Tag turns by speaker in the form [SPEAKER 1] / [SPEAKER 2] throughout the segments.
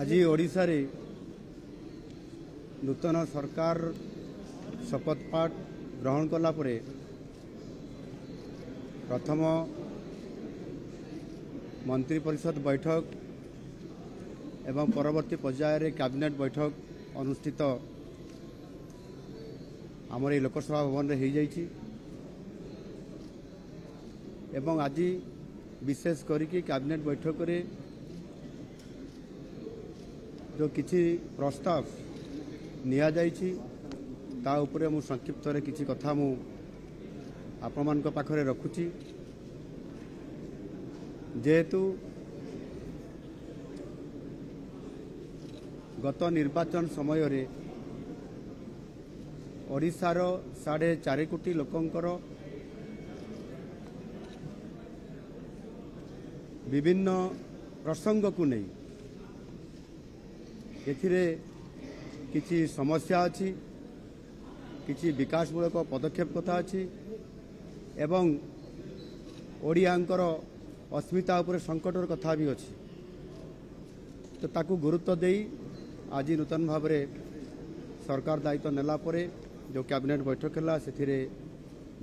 [SPEAKER 1] ଆଜି ଓଡ଼ିଶାରେ ନୂତନ ସରକାର ଶପଥ ପାଠ ଗ୍ରହଣ କଲା ପରେ ପ୍ରଥମ ମନ୍ତ୍ରୀ ପରିଷଦ ବୈଠକ ଏବଂ ପରବର୍ତ୍ତୀ ପର୍ଯ୍ୟାୟରେ କ୍ୟାବିନେଟ୍ ବୈଠକ ଅନୁଷ୍ଠିତ ଆମର ଏହି ଲୋକସଭା ଭବନରେ ହୋଇଯାଇଛି ଏବଂ ଆଜି ବିଶେଷ କରିକି କ୍ୟାବିନେଟ୍ ବୈଠକରେ ଯେଉଁ କିଛି ପ୍ରସ୍ତାବ ନିଆଯାଇଛି ତା ଉପରେ ମୁଁ ସଂକ୍ଷିପ୍ତରେ କିଛି କଥା ମୁଁ ଆପଣମାନଙ୍କ ପାଖରେ ରଖୁଛି ଯେହେତୁ ଗତ ନିର୍ବାଚନ ସମୟରେ ଓଡ଼ିଶାର ସାଢ଼େ ଚାରି କୋଟି ଲୋକଙ୍କର ବିଭିନ୍ନ ପ୍ରସଙ୍ଗକୁ ନେଇ ଏଥିରେ କିଛି ସମସ୍ୟା ଅଛି କିଛି ବିକାଶମୂଳକ ପଦକ୍ଷେପ କଥା ଅଛି ଏବଂ ଓଡ଼ିଆଙ୍କର ଅସ୍ମିତା ଉପରେ ସଙ୍କଟର କଥା ବି ଅଛି ତ ତାକୁ ଗୁରୁତ୍ୱ ଦେଇ ଆଜି ନୂତନ ଭାବରେ ସରକାର ଦାୟିତ୍ୱ ନେଲା ପରେ ଯେଉଁ କ୍ୟାବିନେଟ୍ ବୈଠକ ହେଲା ସେଥିରେ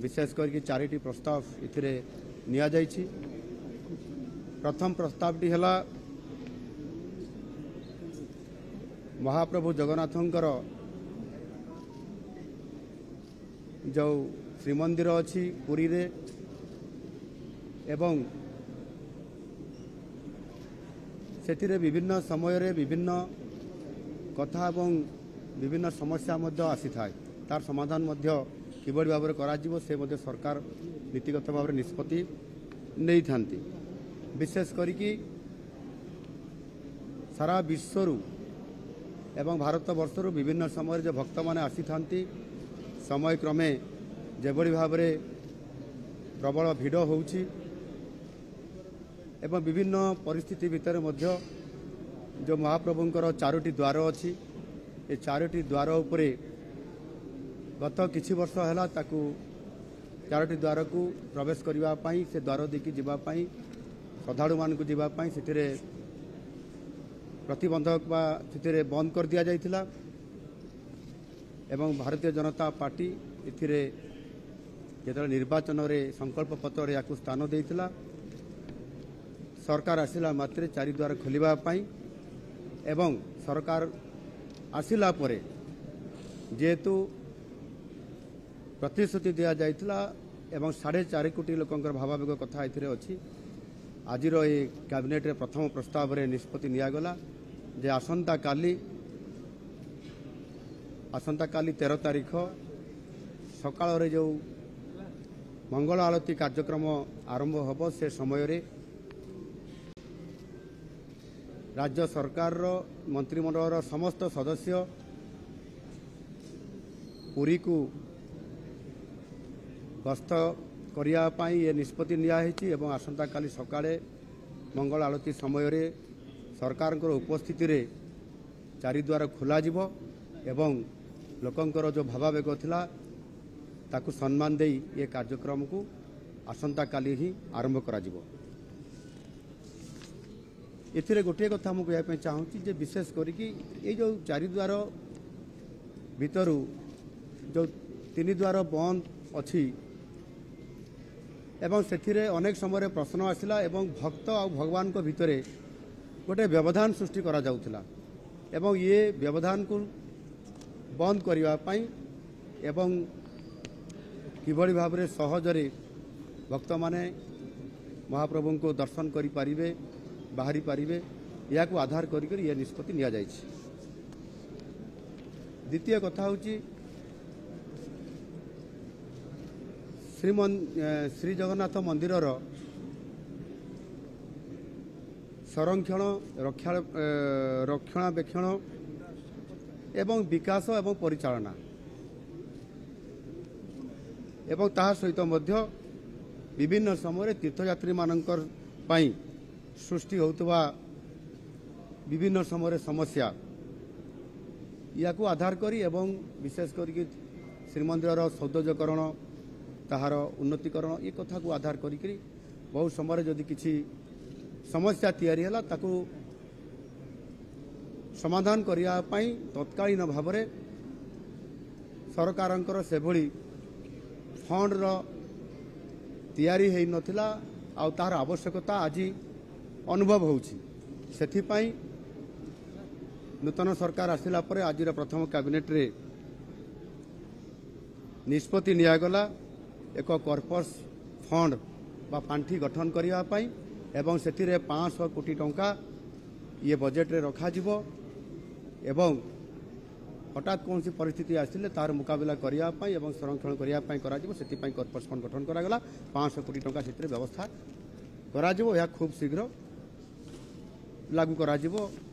[SPEAKER 1] ବିଶେଷ କରିକି ଚାରିଟି ପ୍ରସ୍ତାବ ଏଥିରେ ନିଆଯାଇଛି ପ୍ରଥମ ପ୍ରସ୍ତାବଟି ହେଲା ମହାପ୍ରଭୁ ଜଗନ୍ନାଥଙ୍କର ଯେଉଁ ଶ୍ରୀମନ୍ଦିର ଅଛି ପୁରୀରେ ଏବଂ ସେଥିରେ ବିଭିନ୍ନ ସମୟରେ ବିଭିନ୍ନ କଥା ଏବଂ ବିଭିନ୍ନ ସମସ୍ୟା ମଧ୍ୟ ଆସିଥାଏ ତାର ସମାଧାନ ମଧ୍ୟ କିଭଳି ଭାବରେ କରାଯିବ ସେ ମଧ୍ୟ ସରକାର ନୀତିଗତ ଭାବରେ ନିଷ୍ପତ୍ତି ନେଇଥାନ୍ତି ବିଶେଷ କରିକି ସାରା ବିଶ୍ୱରୁ ଏବଂ ଭାରତବର୍ଷରୁ ବିଭିନ୍ନ ସମୟରେ ଯେଉଁ ଭକ୍ତମାନେ ଆସିଥାନ୍ତି ସମୟକ୍ରମେ ଯେଭଳି ଭାବରେ ପ୍ରବଳ ଭିଡ଼ ହେଉଛି ଏବଂ ବିଭିନ୍ନ ପରିସ୍ଥିତି ଭିତରେ ମଧ୍ୟ ଯେଉଁ ମହାପ୍ରଭୁଙ୍କର ଚାରୋଟି ଦ୍ୱାର ଅଛି ଏ ଚାରୋଟି ଦ୍ୱାର ଉପରେ ଗତ କିଛି ବର୍ଷ ହେଲା ତାକୁ ଚାରୋଟି ଦ୍ୱାରକୁ ପ୍ରବେଶ କରିବା ପାଇଁ ସେ ଦ୍ୱାର ଦେଇକି ଯିବା ପାଇଁ ଶ୍ରଦ୍ଧାଳୁମାନଙ୍କୁ ଯିବା ପାଇଁ ସେଥିରେ ପ୍ରତିବନ୍ଧକ ବା ସ୍ଥିତିରେ ବନ୍ଦ କରିଦିଆଯାଇଥିଲା ଏବଂ ଭାରତୀୟ ଜନତା ପାର୍ଟି ଏଥିରେ ଯେତେବେଳେ ନିର୍ବାଚନରେ ସଂକଳ୍ପ ପତ୍ରରେ ଏହାକୁ ସ୍ଥାନ ଦେଇଥିଲା ସରକାର ଆସିଲା ମାତ୍ରେ ଚାରି ଦ୍ୱାର ଖୋଲିବା ପାଇଁ ଏବଂ ସରକାର ଆସିଲା ପରେ ଯେହେତୁ ପ୍ରତିଶ୍ରୁତି ଦିଆଯାଇଥିଲା ଏବଂ ସାଢ଼େ ଚାରି କୋଟି ଲୋକଙ୍କର ଭାବାବେଗ କଥା ଏଥିରେ ଅଛି ଆଜିର ଏହି କ୍ୟାବିନେଟ୍ରେ ପ୍ରଥମ ପ୍ରସ୍ତାବରେ ନିଷ୍ପତ୍ତି ନିଆଗଲା ଯେ ଆସନ୍ତାକାଲି ଆସନ୍ତାକାଲି ତେର ତାରିଖ ସକାଳରେ ଯେଉଁ ମଙ୍ଗଳ ଆଳତୀ କାର୍ଯ୍ୟକ୍ରମ ଆରମ୍ଭ ହେବ ସେ ସମୟରେ ରାଜ୍ୟ ସରକାରର ମନ୍ତ୍ରିମଣ୍ଡଳର ସମସ୍ତ ସଦସ୍ୟ ପୁରୀକୁ ଗସ୍ତ କରିବା ପାଇଁ ଏ ନିଷ୍ପତ୍ତି ନିଆହେଇଛି ଏବଂ ଆସନ୍ତାକାଲି ସକାଳେ ମଙ୍ଗଳ ଆଳତୀ ସମୟରେ ସରକାରଙ୍କର ଉପସ୍ଥିତିରେ ଚାରିଦ୍ୱାର ଖୋଲାଯିବ ଏବଂ ଲୋକଙ୍କର ଯେଉଁ ଭାବାବେଗ ଥିଲା ତାକୁ ସମ୍ମାନ ଦେଇ ଏ କାର୍ଯ୍ୟକ୍ରମକୁ ଆସନ୍ତାକାଲି ହିଁ ଆରମ୍ଭ କରାଯିବ ଏଥିରେ ଗୋଟିଏ କଥା ମୁଁ କହିବା ପାଇଁ ଚାହୁଁଛି ଯେ ବିଶେଷ କରିକି ଏଇ ଯେଉଁ ଚାରିଦ୍ୱାର ଭିତରୁ ଯେଉଁ ତିନି ଦ୍ୱାର ବନ୍ଦ ଅଛି ଏବଂ ସେଥିରେ ଅନେକ ସମୟରେ ପ୍ରଶ୍ନ ଆସିଲା ଏବଂ ଭକ୍ତ ଆଉ ଭଗବାନଙ୍କ ଭିତରେ ଗୋଟିଏ ବ୍ୟବଧାନ ସୃଷ୍ଟି କରାଯାଉଥିଲା ଏବଂ ଇଏ ବ୍ୟବଧାନକୁ ବନ୍ଦ କରିବା ପାଇଁ ଏବଂ କିଭଳି ଭାବରେ ସହଜରେ ଭକ୍ତମାନେ ମହାପ୍ରଭୁଙ୍କୁ ଦର୍ଶନ କରିପାରିବେ ବାହାରି ପାରିବେ ଏହାକୁ ଆଧାର କରିକରି ଏ ନିଷ୍ପତ୍ତି ନିଆଯାଇଛି ଦ୍ୱିତୀୟ କଥା ହେଉଛି ଶ୍ରୀ ଶ୍ରୀଜଗନ୍ନାଥ ମନ୍ଦିରର ସଂରକ୍ଷଣ ରକ୍ଷା ରକ୍ଷଣାବେକ୍ଷଣ ଏବଂ ବିକାଶ ଏବଂ ପରିଚାଳନା ଏବଂ ତାହା ସହିତ ମଧ୍ୟ ବିଭିନ୍ନ ସମୟରେ ତୀର୍ଥଯାତ୍ରୀମାନଙ୍କ ପାଇଁ ସୃଷ୍ଟି ହେଉଥିବା ବିଭିନ୍ନ ସମୟରେ ସମସ୍ୟା ୟାକୁ ଆଧାର କରି ଏବଂ ବିଶେଷ କରିକି ଶ୍ରୀମନ୍ଦିରର ସୌନ୍ଦର୍ଯ୍ୟକରଣ ତାହାର ଉନ୍ନତିକରଣ ଏ କଥାକୁ ଆଧାର କରିକିରି ବହୁ ସମୟରେ ଯଦି କିଛି ସମସ୍ୟା ତିଆରି ହେଲା ତାକୁ ସମାଧାନ କରିବା ପାଇଁ ତତ୍କାଳୀନ ଭାବରେ ସରକାରଙ୍କର ସେଭଳି ଫଣ୍ଡର ତିଆରି ହୋଇନଥିଲା ଆଉ ତାହାର ଆବଶ୍ୟକତା ଆଜି ଅନୁଭବ ହେଉଛି ସେଥିପାଇଁ ନୂତନ ସରକାର ଆସିଲା ପରେ ଆଜିର ପ୍ରଥମ କ୍ୟାବିନେଟ୍ରେ ନିଷ୍ପତ୍ତି ନିଆଗଲା ଏକ କର୍ପସ୍ ଫଣ୍ଡ ବା ପାଣ୍ଠି ଗଠନ କରିବା ପାଇଁ ଏବଂ ସେଥିରେ ପାଞ୍ଚଶହ କୋଟି ଟଙ୍କା ଇଏ ବଜେଟ୍ରେ ରଖାଯିବ ଏବଂ হঠাৎ কোণী পরিস্থিতি আসলে তার মুকাবিলা করা এবং সংরক্ষণ করা করা সেপাই কর্পোরেট ফন্ড গঠন করা পাঁচশো কোটি টাকা সেটি ব্যবস্থা করা খুব শীঘ্র লাগু করা